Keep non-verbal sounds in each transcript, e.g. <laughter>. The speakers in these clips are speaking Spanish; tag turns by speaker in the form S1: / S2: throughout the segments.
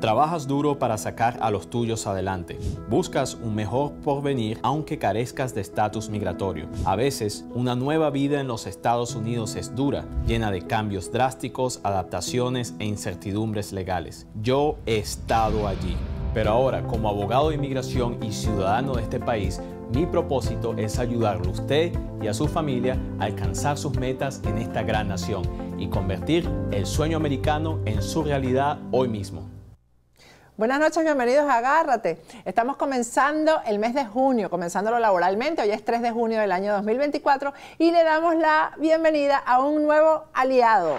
S1: Trabajas duro para sacar a los tuyos adelante. Buscas un mejor porvenir aunque carezcas de estatus migratorio. A veces, una nueva vida en los Estados Unidos es dura, llena de cambios drásticos, adaptaciones e incertidumbres legales. Yo he estado allí. Pero ahora, como abogado de inmigración y ciudadano de este país, mi propósito es ayudarle a usted y a su familia a alcanzar sus metas en esta gran nación y convertir el sueño americano en su realidad hoy mismo.
S2: Buenas noches, bienvenidos a Agárrate. Estamos comenzando el mes de junio, comenzándolo laboralmente. Hoy es 3 de junio del año 2024 y le damos la bienvenida a un nuevo aliado.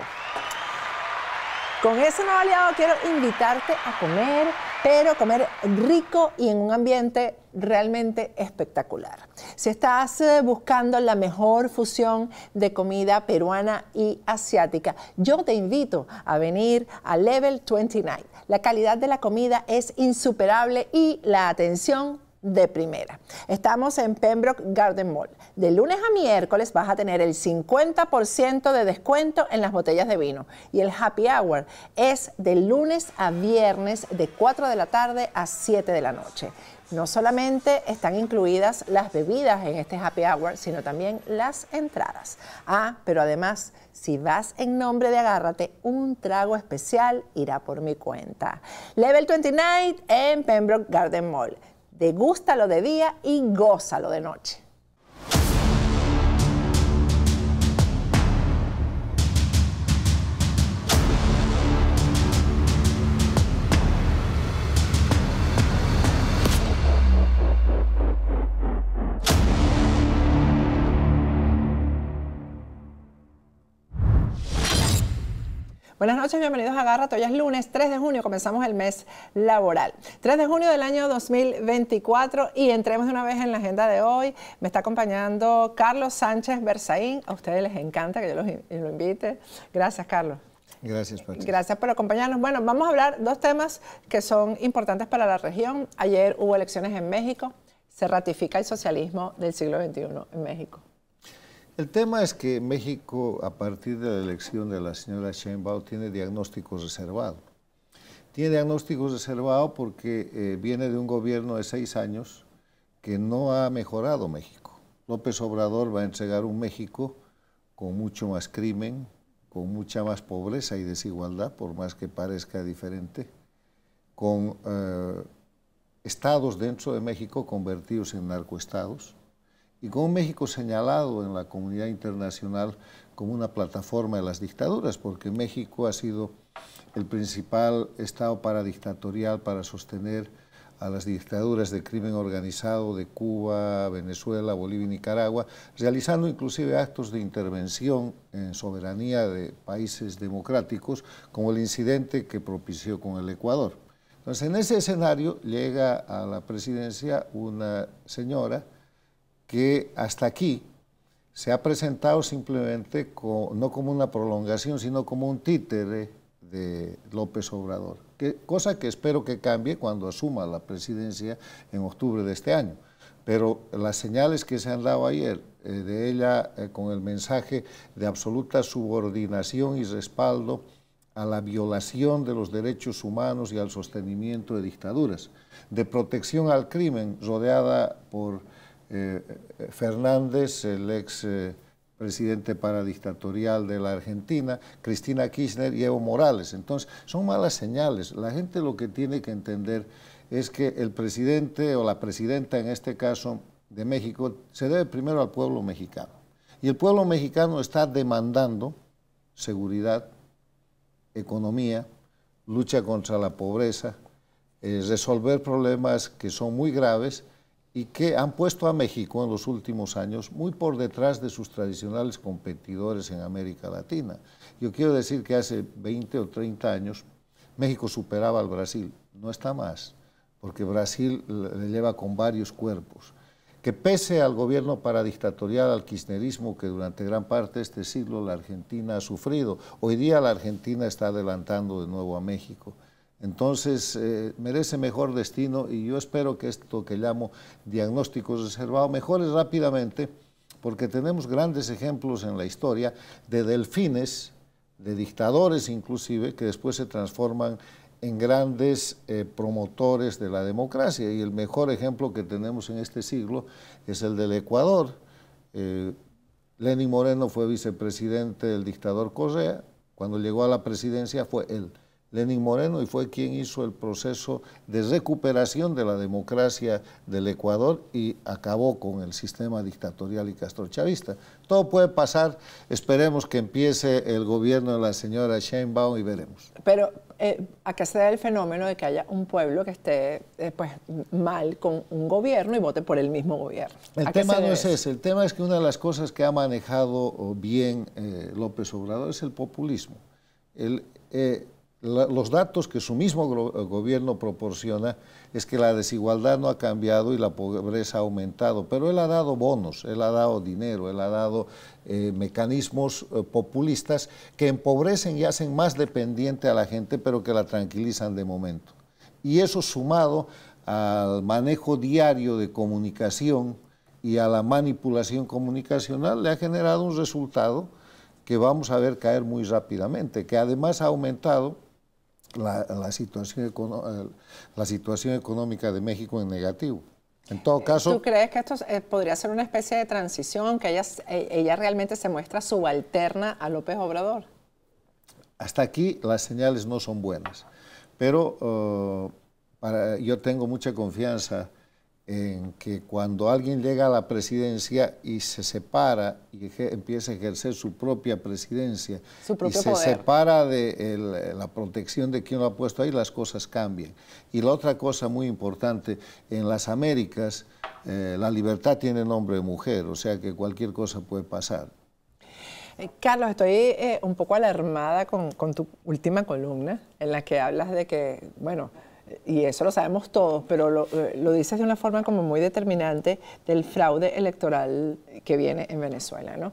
S2: Con ese nuevo aliado quiero invitarte a comer pero comer rico y en un ambiente realmente espectacular. Si estás eh, buscando la mejor fusión de comida peruana y asiática, yo te invito a venir a Level 29. La calidad de la comida es insuperable y la atención de primera. Estamos en Pembroke Garden Mall. De lunes a miércoles vas a tener el 50% de descuento en las botellas de vino y el happy hour es de lunes a viernes de 4 de la tarde a 7 de la noche. No solamente están incluidas las bebidas en este happy hour, sino también las entradas. Ah, pero además, si vas en nombre de Agárrate, un trago especial irá por mi cuenta. Level 29 en Pembroke Garden Mall degústalo de día y lo de noche. Buenas noches, bienvenidos a Garra. Hoy es lunes 3 de junio, comenzamos el mes laboral. 3 de junio del año 2024 y entremos de una vez en la agenda de hoy. Me está acompañando Carlos Sánchez Berzaín. A ustedes les encanta que yo los, invite. Gracias, Carlos.
S3: Gracias, Gracias
S2: por acompañarnos. Bueno, vamos a hablar dos temas que son importantes para la región. Ayer hubo elecciones en México. Se ratifica el socialismo del siglo XXI en México.
S3: El tema es que México, a partir de la elección de la señora Sheinbaum, tiene diagnóstico reservado. Tiene diagnósticos reservado porque eh, viene de un gobierno de seis años que no ha mejorado México. López Obrador va a entregar un México con mucho más crimen, con mucha más pobreza y desigualdad, por más que parezca diferente, con eh, estados dentro de México convertidos en narcoestados y con México señalado en la comunidad internacional como una plataforma de las dictaduras, porque México ha sido el principal estado paradictatorial para sostener a las dictaduras de crimen organizado de Cuba, Venezuela, Bolivia y Nicaragua, realizando inclusive actos de intervención en soberanía de países democráticos, como el incidente que propició con el Ecuador. Entonces, en ese escenario llega a la presidencia una señora, que hasta aquí se ha presentado simplemente no como una prolongación, sino como un títere de López Obrador, cosa que espero que cambie cuando asuma la presidencia en octubre de este año. Pero las señales que se han dado ayer eh, de ella eh, con el mensaje de absoluta subordinación y respaldo a la violación de los derechos humanos y al sostenimiento de dictaduras, de protección al crimen rodeada por eh, eh, Fernández, el ex eh, presidente paradictatorial de la Argentina, Cristina Kirchner y Evo Morales. Entonces, son malas señales. La gente lo que tiene que entender es que el presidente o la presidenta, en este caso, de México, se debe primero al pueblo mexicano. Y el pueblo mexicano está demandando seguridad, economía, lucha contra la pobreza, resolver problemas que son muy graves y que han puesto a México en los últimos años muy por detrás de sus tradicionales competidores en América Latina. Yo quiero decir que hace 20 o 30 años México superaba al Brasil, no está más, porque Brasil le lleva con varios cuerpos. Que pese al gobierno paradictatorial, al kirchnerismo que durante gran parte de este siglo la Argentina ha sufrido, hoy día la Argentina está adelantando de nuevo a México. Entonces, eh, merece mejor destino y yo espero que esto que llamo diagnóstico reservado mejore rápidamente porque tenemos grandes ejemplos en la historia de delfines, de dictadores inclusive, que después se transforman en grandes eh, promotores de la democracia. Y el mejor ejemplo que tenemos en este siglo es el del Ecuador. Eh, Lenín Moreno fue vicepresidente del dictador Correa, cuando llegó a la presidencia fue él. Lenin Moreno y fue quien hizo el proceso de recuperación de la democracia del Ecuador y acabó con el sistema dictatorial y castrochavista. Todo puede pasar, esperemos que empiece el gobierno de la señora Sheinbaum y veremos.
S2: Pero eh, ¿a acá se da el fenómeno de que haya un pueblo que esté eh, pues, mal con un gobierno y vote por el mismo gobierno. El tema no es ese,
S3: el tema es que una de las cosas que ha manejado eh, bien López Obrador es el populismo. El, los datos que su mismo eh, gobierno proporciona es que la desigualdad no ha cambiado y la pobreza ha aumentado, pero él ha dado bonos, él ha dado dinero, él ha dado eh, mecanismos eh, populistas que empobrecen y hacen más dependiente a la gente, pero que la tranquilizan de momento. Y eso sumado al manejo diario de comunicación y a la manipulación comunicacional le ha generado un resultado que vamos a ver caer muy rápidamente, que además ha aumentado la, situación, la situación económica de México en negativo. En todo caso... ¿Tú
S2: crees que esto eh, podría ser una especie de transición, que ella, eh, ella realmente se muestra subalterna a López Obrador?
S3: Hasta aquí las señales no son buenas, pero eh, yo tengo mucha confianza en que cuando alguien llega a la presidencia y se separa y empieza a ejercer su propia presidencia y se separa de la protección de quien lo ha puesto ahí, las cosas cambian. Y la otra cosa muy importante, en las Américas eh, la libertad tiene nombre de mujer, o sea que cualquier cosa puede pasar.
S2: Eh, Carlos, estoy eh, un poco alarmada con tu última columna en la que hablas de que, bueno, y eso lo sabemos todos, pero eh, lo, dices de una forma como muy determinante del fraude electoral que viene en Venezuela, ¿no?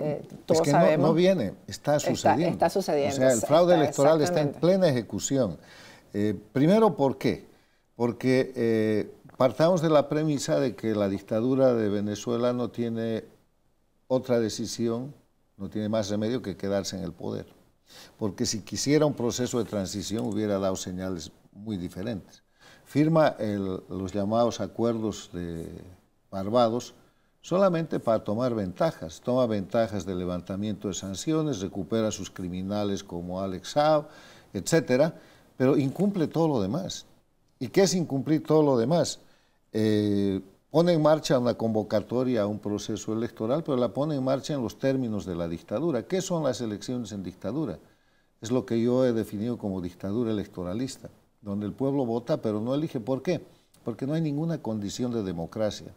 S2: Eh, todos es que no,
S3: viene, está sucediendo. Está,
S2: sucediendo. O sea, el fraude electoral está en
S3: plena ejecución. Eh, primero, ¿por qué? Porque partamos de la premisa de que la dictadura de Venezuela no tiene otra decisión, no tiene más remedio que quedarse en el poder. Porque si quisiera un proceso de transición hubiera dado señales muy diferentes. Firma los llamados acuerdos de Barbados solamente para tomar ventajas. Toma ventajas de levantamiento de sanciones, recupera a sus criminales como Alex Saab, etc. Pero incumple todo lo demás. ¿Y qué es incumplir todo lo demás? Eh, pone en marcha una convocatoria a un proceso electoral, pero la pone en marcha en los términos de la dictadura. ¿Qué son las elecciones en dictadura? Es lo que yo he definido como dictadura electoralista donde el pueblo vota pero no elige. ¿Por qué? Porque no hay ninguna condición de democracia.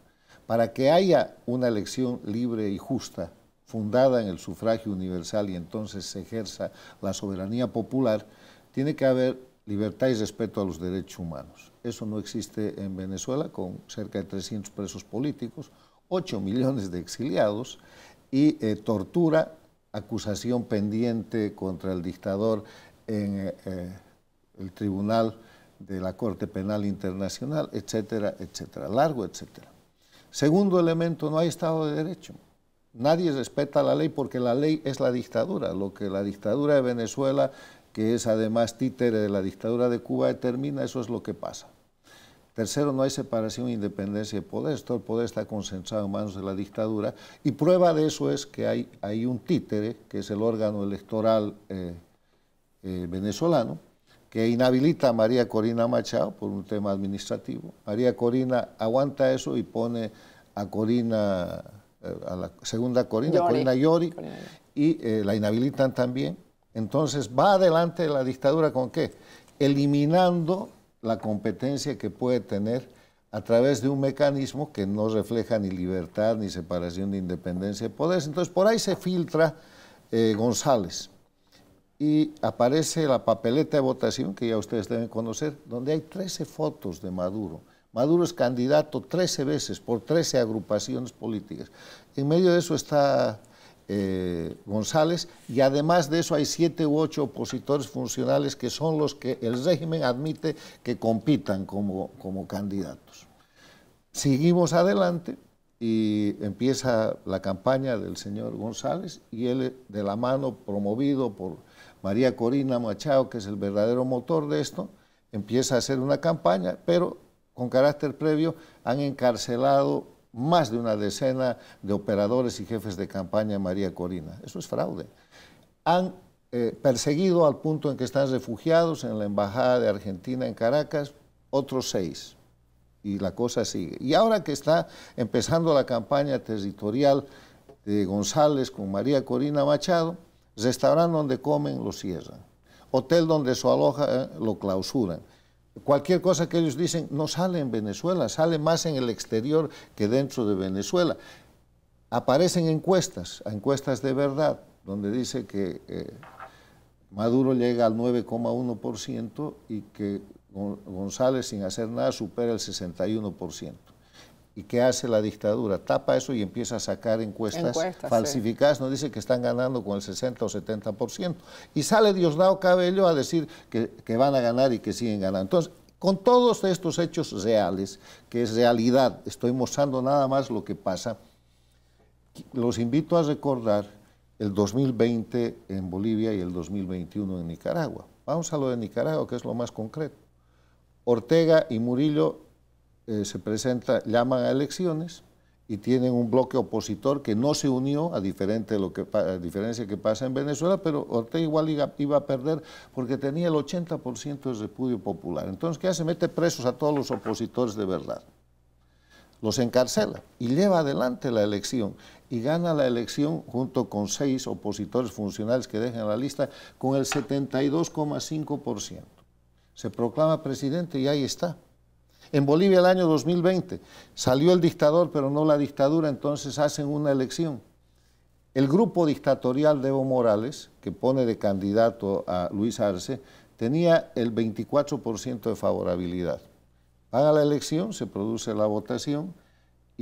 S3: Para que haya una elección libre y justa, fundada en el sufragio universal y entonces se ejerza la soberanía popular, tiene que haber libertad y respeto a los derechos humanos. Eso no existe en Venezuela, con cerca de 300 presos políticos, 8 millones de exiliados y eh, tortura, acusación pendiente contra el dictador en... Eh, el Tribunal de la Corte Penal Internacional, etcétera, etcétera, largo, etcétera. Segundo elemento, no hay Estado de Derecho. Nadie respeta la ley porque la ley es la dictadura, lo que la dictadura de Venezuela, que es además títere de la dictadura de Cuba, determina, eso es lo que pasa. Tercero, no hay separación, independencia de poderes. Todo el poder está concentrado en manos de la dictadura. Y prueba de eso es que hay, hay un títere, que es el órgano electoral eh, eh, venezolano, que inhabilita a María Corina Machado por un tema administrativo. María Corina aguanta eso y pone a Corina, eh, a la segunda Corina, a Corina Yori, y eh, la inhabilitan también. Entonces va adelante la dictadura con qué? Eliminando la competencia que puede tener a través de un mecanismo que no refleja ni libertad, ni separación, de independencia de poderes. Entonces por ahí se filtra eh, González y aparece la papeleta de votación, que ya ustedes deben conocer, donde hay 13 fotos de Maduro. Maduro es candidato 13 veces por 13 agrupaciones políticas. En medio de eso está eh, González y además de eso hay 7 u 8 opositores funcionales que son los que el régimen admite que compitan como, como candidatos. Seguimos adelante, y empieza la campaña del señor González y él de la mano, promovido por María Corina Machado, que es el verdadero motor de esto, empieza a hacer una campaña, pero con carácter previo han encarcelado más de una decena de operadores y jefes de campaña María Corina. Eso es fraude. Han eh, perseguido al punto en que están refugiados en la Embajada de Argentina en Caracas otros seis y la cosa sigue. Y ahora que está empezando la campaña territorial de González con María Corina Machado, restaurante donde comen lo cierran, hotel donde se aloja eh, lo clausuran. Cualquier cosa que ellos dicen no sale en Venezuela, sale más en el exterior que dentro de Venezuela. Aparecen encuestas, encuestas de verdad, donde dice que eh, Maduro llega al 9,1% y que González sin hacer nada supera el 61%. ¿Y qué hace la dictadura? Tapa eso y empieza a sacar encuestas, falsificadas. Nos dice que están ganando con el 60 o 70%. Y sale Diosdado Cabello a decir que, que van a ganar y que siguen ganando. Entonces, con todos estos hechos reales, que es realidad, estoy mostrando nada más lo que pasa, los invito a recordar el 2020 en Bolivia y el 2021 en Nicaragua. Vamos a lo de Nicaragua, que es lo más concreto. Ortega y Murillo eh, se presentan, llaman a elecciones y tienen un bloque opositor que no se unió, a, diferente de lo que, diferencia que pasa en Venezuela, pero Ortega igual iba, a perder porque tenía el 80% de repudio popular. Entonces, ¿qué hace? Mete presos a todos los opositores de verdad. Los encarcela y lleva adelante la elección y gana la elección junto con seis opositores funcionales que dejan la lista con el 72,5% se proclama presidente y ahí está. En Bolivia el año 2020 salió el dictador, pero no la dictadura, entonces hacen una elección. El grupo dictatorial de Evo Morales, que pone de candidato a Luis Arce, tenía el 24% de favorabilidad. ...haga la elección, se produce la votación,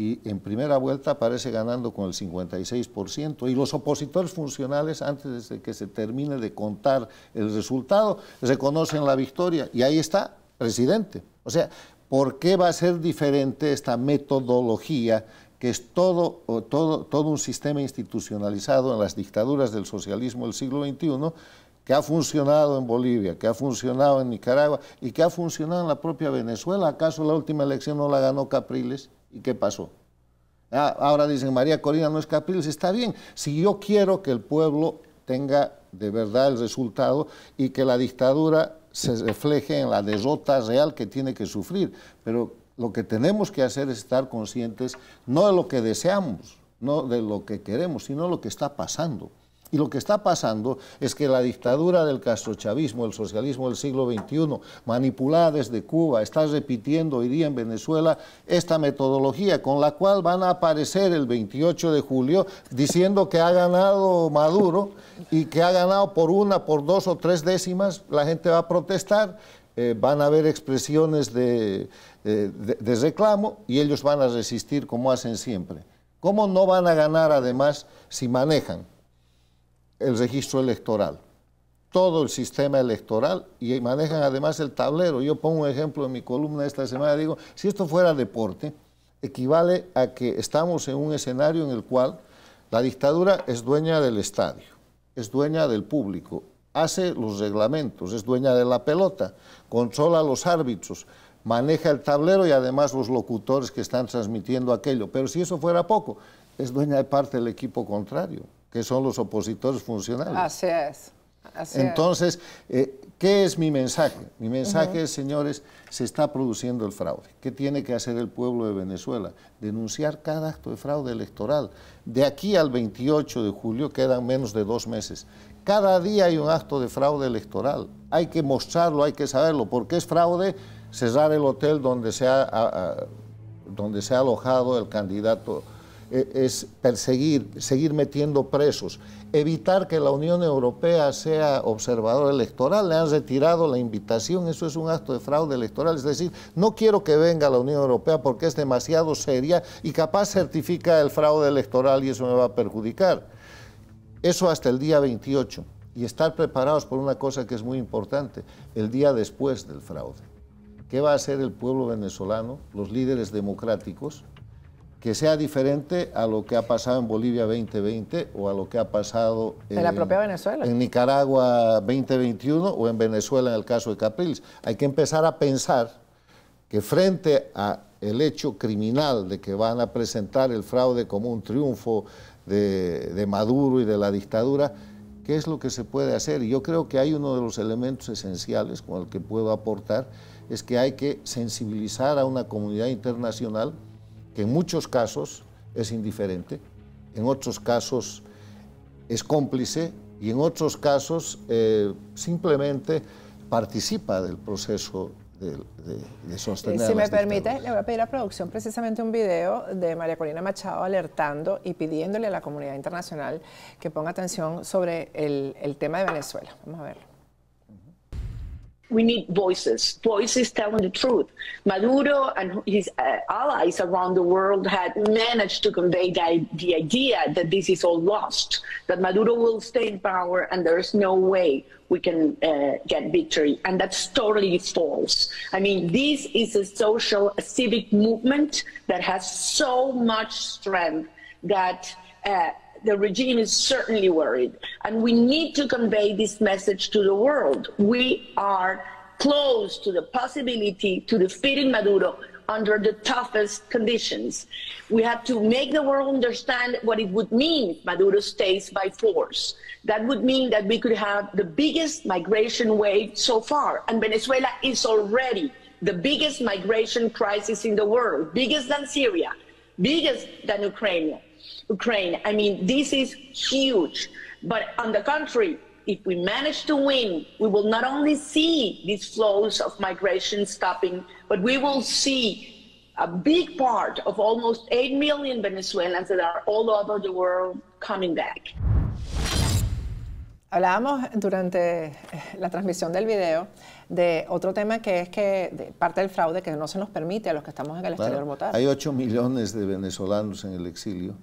S3: y en primera vuelta aparece ganando con el 56%, y los opositores funcionales, antes de que se termine de contar el resultado, reconocen la victoria, y ahí está, presidente. O sea, ¿por qué va a ser diferente esta metodología que es todo, todo, todo un sistema institucionalizado en las dictaduras del socialismo del siglo XXI? que ha funcionado en Bolivia, que ha funcionado en Nicaragua y que ha funcionado en la propia Venezuela. ¿Acaso la última elección no la ganó Capriles? ¿Y qué pasó? Ah, ahora dicen, María Corina no es Capriles, está bien. Si yo quiero que el pueblo tenga de verdad el resultado y que la dictadura se refleje en la derrota real que tiene que sufrir, pero lo que tenemos que hacer es estar conscientes no de lo que deseamos, no de lo que queremos, sino de lo que está pasando. Y lo que está pasando es que la dictadura del castrochavismo, el socialismo del siglo XXI, manipulada desde Cuba, está repitiendo hoy día en Venezuela esta metodología con la cual van a aparecer el 28 de julio diciendo que ha ganado Maduro y que ha ganado por una, por dos o tres décimas, la gente va a protestar. Eh, van a haber expresiones de, de reclamo y ellos van a resistir como hacen siempre. ¿Cómo no van a ganar además si manejan? el registro electoral, todo el sistema electoral y manejan además el tablero. Yo pongo un ejemplo en mi columna esta semana, digo, si esto fuera deporte, equivale a que estamos en un escenario en el cual la dictadura es dueña del estadio, es dueña del público, hace los reglamentos, es dueña de la pelota, controla a los árbitros, maneja el tablero y además los locutores que están transmitiendo aquello. Pero si eso fuera poco, es dueña de parte del equipo contrario que son los opositores funcionales. Así
S2: es. Entonces,
S3: eh, ¿qué es mi mensaje? Mi mensaje es, señores, se está produciendo el fraude. ¿Qué tiene que hacer el pueblo de Venezuela? Denunciar cada acto de fraude electoral. De aquí al 28 de julio quedan menos de dos meses. Cada día hay un acto de fraude electoral. Hay que mostrarlo, hay que saberlo. porque es fraude? Cerrar el hotel donde donde se ha alojado el candidato eh, es perseguir, seguir metiendo presos, evitar que la Unión Europea sea observador electoral, le han retirado la invitación, eso es un acto de fraude electoral, es decir, no quiero que venga la Unión Europea porque es demasiado seria y capaz certifica el fraude electoral y eso me va a perjudicar. Eso hasta el día 28 y estar preparados por una cosa que es muy importante, el día después del fraude. ¿Qué va a hacer el pueblo venezolano, los líderes democráticos? que sea diferente a lo que ha pasado en Bolivia 2020 o a lo que ha pasado en, Venezuela. en Nicaragua 2021 o en Venezuela en el caso de Capriles. Hay que empezar a pensar que frente a el hecho criminal de que van a presentar el fraude como un triunfo de, de Maduro y de la dictadura, ¿qué es lo que se puede hacer? Y yo creo que hay uno de los elementos esenciales con el que puedo aportar, es que hay que sensibilizar a una comunidad internacional en muchos casos es indiferente, en otros casos es cómplice y en otros casos eh, simplemente participa del proceso de, de, de eh, Si me permite,
S2: le voy a pedir a producción precisamente un video de María Corina Machado alertando y pidiéndole a la comunidad internacional que ponga atención sobre el
S1: tema de Venezuela. Vamos a verlo. we need voices, voices telling the truth. Maduro and his uh, allies around the world had managed to convey the, the idea that this is all lost, that Maduro will stay in power and there's no way we can uh, get victory. And that's totally false. I mean, this is a social, a civic movement that has so much strength that. Uh, the regime is certainly worried. And we need to convey this message to the world. We are close to the possibility to defeating Maduro under the toughest conditions. We have to make the world understand what it would mean if Maduro stays by force. That would mean that we could have the biggest migration wave so far. And Venezuela is already the biggest migration crisis in the world, biggest than Syria, biggest than Ukraine Ukraine. I mean, this is huge. But on the contrary, if we manage to win, we will not only see these flows of migration stopping, but we will see a big part of almost 8 million Venezuelans that are all over the world coming back.
S2: Hablábamos durante eh, la transmisión del video de otro tema que es que parte del fraude que no se nos permite a los que estamos en el exterior votar. Hay
S3: 8 millones de venezolanos en el exilio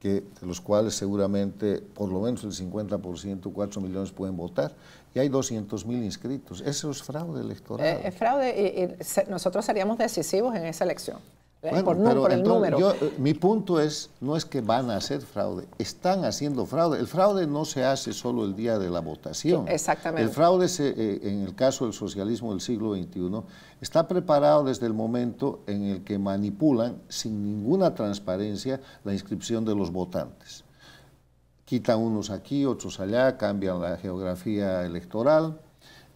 S3: que, de los cuales seguramente por lo menos el 50%, 4 millones pueden votar, y hay 200 mil inscritos. Eso es fraude electoral. Eh,
S2: es fraude y, nosotros seríamos decisivos en esa elección. Eh, pero, eh,
S3: mi punto es, no es que van a hacer fraude, están haciendo fraude. El fraude no se hace solo el día de la votación. exactamente. El fraude, eh, en el caso del socialismo del siglo XXI, está preparado desde el momento en el que manipulan sin ninguna transparencia la inscripción de los votantes. Quitan unos aquí, otros allá, cambian la geografía electoral,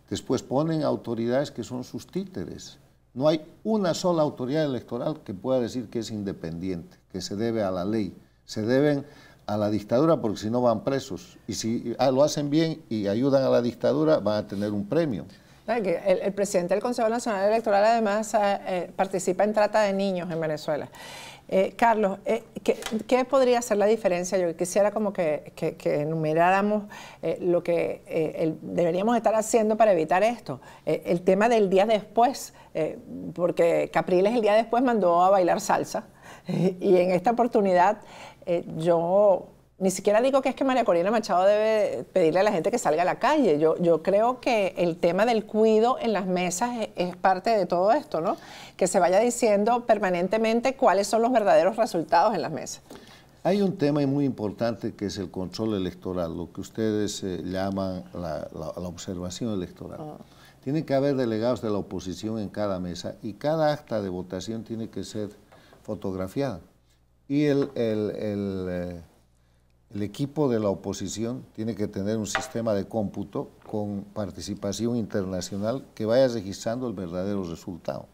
S3: después ponen autoridades que son sus títeres no hay una sola autoridad electoral que pueda decir que es independiente, que se debe a la ley, se deben a la dictadura porque si no van presos. Y si ah, lo hacen bien y ayudan a la dictadura, van a tener un premio.
S2: El, presidente del Consejo Nacional Electoral además eh, eh, participa en trata de niños en Venezuela. Eh, Carlos, eh, ¿qué, podría ser la diferencia? Yo quisiera como que, enumeráramos eh, lo que deberíamos estar haciendo para evitar esto. el tema del día después, porque Capriles el día después mandó a bailar salsa <laughs> y en esta oportunidad yo ni siquiera digo que es que María Corina Machado debe pedirle a la gente que salga a la calle. Yo, creo que el tema del cuido en las mesas e, es, parte de todo esto, ¿no? Que se vaya diciendo permanentemente cuáles son los verdaderos resultados en las
S3: mesas. Hay un tema muy importante que es el control electoral, lo que ustedes eh, llaman la, observación electoral. Ah. Tiene que haber delegados de la oposición en cada mesa y cada acta de votación tiene que ser fotografiada. Y el, el, eh, el equipo de la oposición tiene que tener un sistema de cómputo con participación internacional que vaya registrando el verdadero resultado.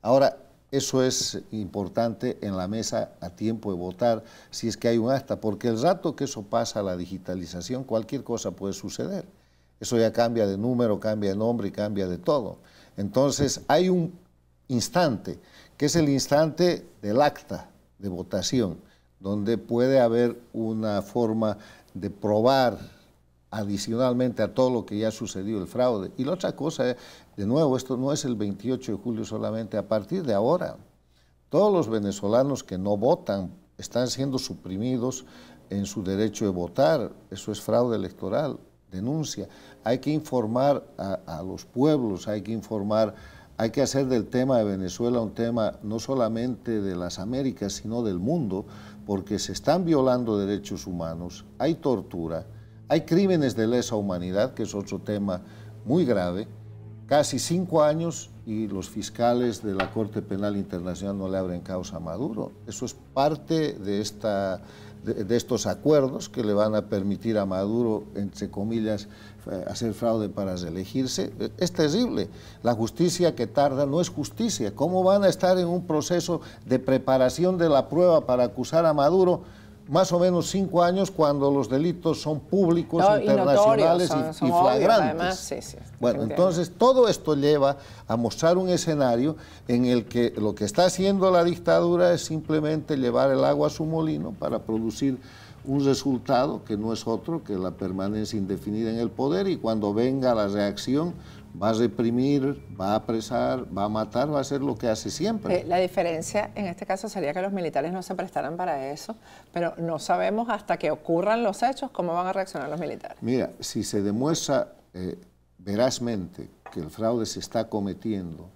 S3: Ahora, eso es importante en la mesa a tiempo de votar, si es que hay un acta, porque el rato que eso pasa a la digitalización, cualquier cosa puede suceder. Eso ya cambia de número, cambia de nombre y cambia de todo. Entonces, hay un instante, que es el instante del acta de votación donde puede haber una forma de probar adicionalmente a todo lo que ya ha sucedido el fraude. Y la otra cosa, eh, de nuevo, esto no es el 28 de julio solamente, a partir de ahora, todos los venezolanos que no votan están siendo suprimidos en su derecho de votar, eso es fraude electoral, denuncia. Hay que informar a, a los pueblos, hay que informar hay que hacer del tema de Venezuela un tema no solamente de las Américas, sino del mundo, porque se están violando derechos humanos, hay tortura, hay crímenes de lesa humanidad, que es otro tema muy grave, casi cinco años y los fiscales de la Corte Penal Internacional no le abren causa a Maduro. Eso es parte de esta de, estos acuerdos que le van a permitir a Maduro, entre comillas, eh, hacer fraude para reelegirse, eh, es terrible. La justicia que tarda no es justicia. ¿Cómo van a estar en un proceso de preparación de la prueba para acusar a Maduro? más o menos cinco años cuando los delitos son públicos, internacionales y, flagrantes.
S2: bueno, entonces
S3: todo esto lleva a mostrar un escenario en el que lo que está haciendo la dictadura es simplemente llevar el agua a su molino para producir un resultado que no es otro que la permanencia indefinida en el poder y cuando venga la reacción va a reprimir, va a apresar, va a matar, va a hacer lo que hace siempre. Eh,
S2: la diferencia en este caso sería que los militares no se prestaran para eso, pero no sabemos hasta que ocurran los hechos cómo van a reaccionar los militares.
S3: Mira, si se demuestra eh, verazmente que el fraude se está cometiendo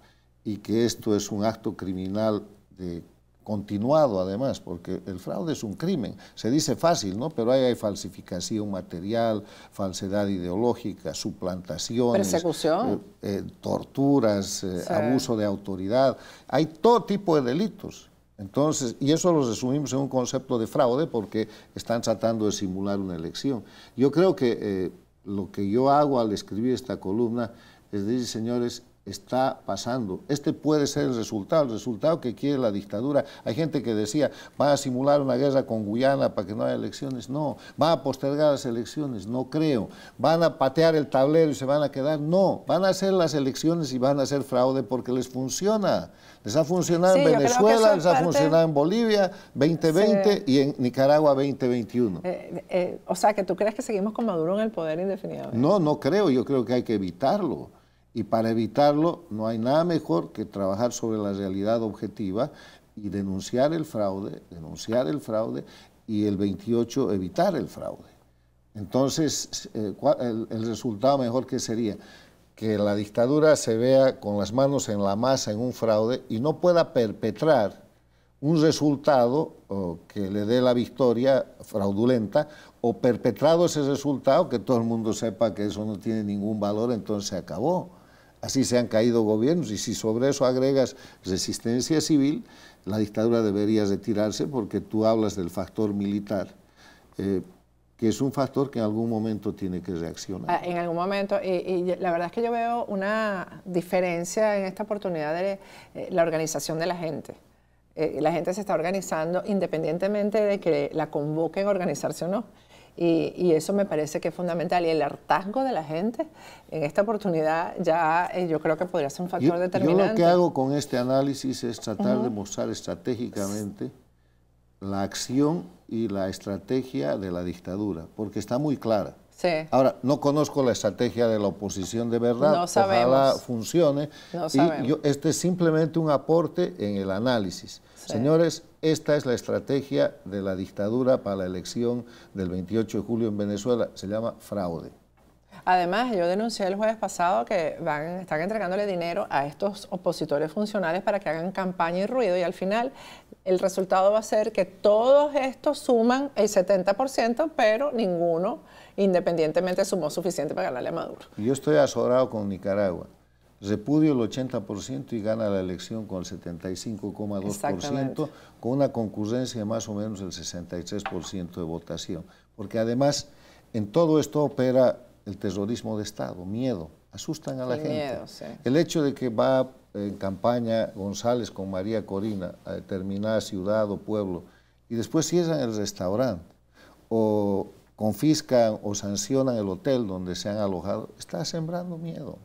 S3: y que esto es un acto criminal de continuado además, porque el fraude es un crimen. Se dice fácil, ¿no? Pero hay falsificación material, falsedad ideológica, suplantación, persecución, eh, eh, torturas, eh, abuso de autoridad. Hay todo tipo de delitos. Entonces, y eso lo resumimos en un concepto de fraude porque están tratando de simular una elección. Yo creo que lo que yo hago al escribir esta columna es decir, señores, está pasando. Este puede ser el resultado, el resultado que quiere la dictadura. Hay gente que decía, va a simular una guerra con Guyana para que no haya elecciones. No, va a postergar las elecciones, no creo. Van a patear el tablero y se van a quedar. No, van a hacer las elecciones y van a hacer fraude porque les funciona. Les ha funcionado en Venezuela, les ha funcionado en Bolivia 2020 y en Nicaragua 2021.
S2: Eh, eh, o sea, que tú crees que seguimos con Maduro en el poder indefinidamente.
S3: No, no creo, yo creo que hay que evitarlo. Y para evitarlo no hay nada mejor que trabajar sobre la realidad objetiva y denunciar el fraude, denunciar el fraude y el 28 evitar el fraude. Entonces, eh, el, resultado mejor que sería que la dictadura se vea con las manos en la masa en un fraude y no pueda perpetrar un resultado que le dé la victoria fraudulenta o perpetrado ese resultado que todo el mundo sepa que eso no tiene ningún valor, entonces se acabó. Así se han caído gobiernos y si sobre eso agregas resistencia civil, la dictadura debería retirarse porque tú hablas del factor militar. Eh, que es un factor que en algún momento tiene que reaccionar. Ah,
S2: en algún momento, y, la verdad es que yo veo una diferencia en esta oportunidad de eh, la organización de la gente. Eh, la gente se está organizando independientemente de que la convoquen a organizarse o no. Y, eso me parece que es fundamental. Y el hartazgo de la gente en esta oportunidad ya eh, yo creo que podría ser un factor determinante. Yo lo que hago
S3: con este análisis es tratar de mostrar estratégicamente la acción y la estrategia de la dictadura, porque está muy clara. Ahora, no conozco la estrategia de la oposición de verdad, no sabemos. ojalá funcione. este es simplemente un aporte en el análisis. Señores, esta es la estrategia de la dictadura para la elección del 28 de julio en Venezuela, se llama fraude.
S2: Además, yo denuncié el jueves pasado que van, estar entregándole dinero a estos opositores funcionales para que hagan campaña y ruido y al final el resultado va a ser que todos estos suman el 70%, pero ninguno independientemente sumó suficiente para ganarle a Maduro.
S3: Yo estoy asorado con Nicaragua. Repudio el 80% y gana la elección con el 75,2%, con una concurrencia de más o menos el 63% de votación. Porque además, en todo esto opera el terrorismo de Estado, miedo, asustan a la gente. El hecho de que va en campaña González con María Corina a determinada ciudad o pueblo y después cierran el restaurante o confiscan o sancionan el hotel donde se han alojado, está sembrando miedo.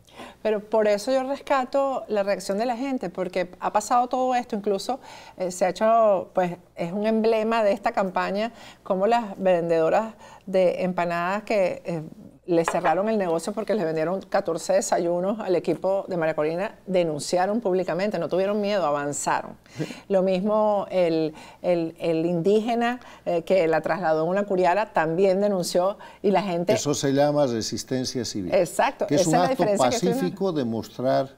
S2: Pero por eso yo rescato la reacción de la gente, porque ha pasado todo esto, incluso eh, se ha hecho, pues es un emblema de esta campaña, como las vendedoras de empanadas que eh, le cerraron el negocio porque le vendieron 14 desayunos al equipo de María Corina, denunciaron públicamente, no tuvieron miedo, avanzaron. Lo mismo el, el, indígena eh, que la trasladó en una curiara también denunció y la gente... Eso
S3: se llama resistencia civil. Exacto. Que es un acto pacífico de mostrar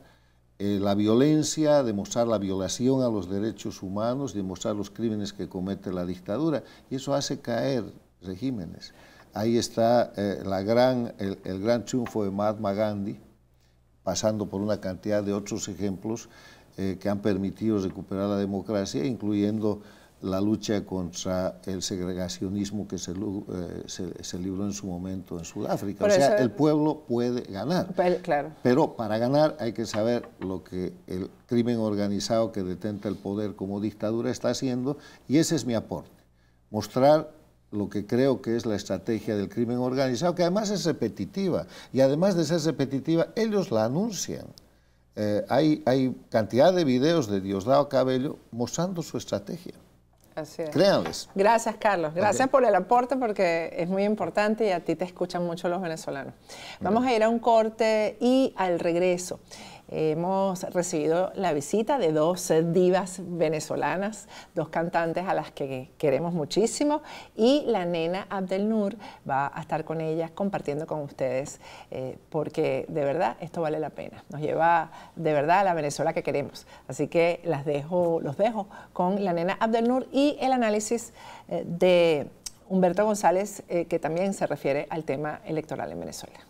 S3: eh, la violencia, de mostrar la violación a los derechos humanos, de mostrar los crímenes que comete la dictadura. Y eso hace caer regímenes. Ahí está eh, la gran, el, gran triunfo de Mahatma Gandhi, pasando por una cantidad de otros ejemplos eh, que han permitido recuperar la democracia, incluyendo la lucha contra el segregacionismo que se, eh, se, libró en su momento en Sudáfrica. o sea, el pueblo puede ganar. Pero, claro. pero para ganar hay que saber lo que el crimen organizado que detenta el poder como dictadura está haciendo y ese es mi aporte. Mostrar lo que creo que es la estrategia del crimen organizado, que además es repetitiva, y además de ser repetitiva, ellos la anuncian. Eh, hay, hay, cantidad de videos de Diosdado Cabello mostrando su estrategia.
S2: Así es. Créanles. Gracias, Carlos. Gracias por el aporte porque es muy importante y a ti te escuchan mucho los venezolanos. Vamos a ir a un corte y al regreso. Hemos recibido la visita de dos divas venezolanas, dos cantantes a las que queremos muchísimo y la nena Abdel Nur va a estar con ellas compartiendo con ustedes eh, porque de verdad esto vale la pena. Nos lleva de verdad a la Venezuela que queremos. Así que las dejo, los dejo con la nena Abdel Nur y el análisis eh, de Humberto González eh, que también se refiere al tema electoral en Venezuela.